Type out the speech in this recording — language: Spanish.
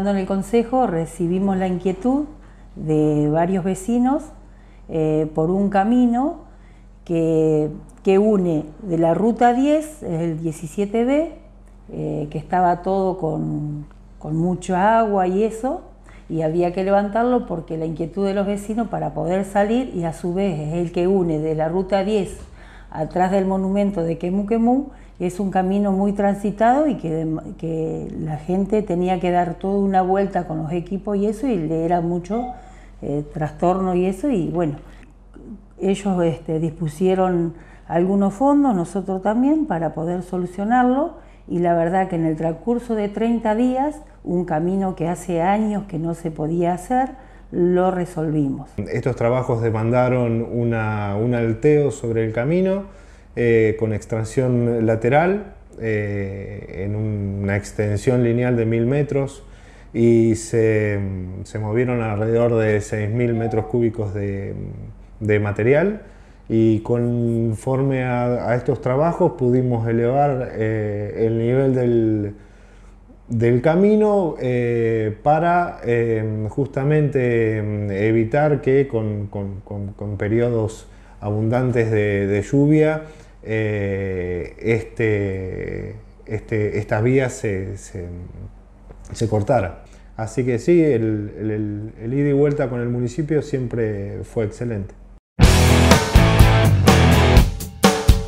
en el Consejo recibimos la inquietud de varios vecinos eh, por un camino que, une de la ruta 10, el 17B, eh, que estaba todo con, con mucha agua y eso, y había que levantarlo porque la inquietud de los vecinos para poder salir y a su vez es el que une de la ruta 10 atrás del monumento de Kemu, es un camino muy transitado y que, la gente tenía que dar toda una vuelta con los equipos y eso, y le era mucho eh, trastorno y eso, y bueno, ellos este, dispusieron algunos fondos, nosotros también, para poder solucionarlo, y la verdad que en el transcurso de 30 días, un camino que hace años que no se podía hacer, lo resolvimos. Estos trabajos demandaron un alteo sobre el camino eh, con extracción lateral eh, en una extensión lineal de mil metros y se, se movieron alrededor de 6000 metros cúbicos de, de material y conforme a, estos trabajos pudimos elevar eh, el nivel del, del camino eh, para em, justamente em, evitar que con, periodos abundantes de, lluvia eh, este, este, estas vías se, se, Así que sí, el ida y vuelta con el municipio siempre fue excelente.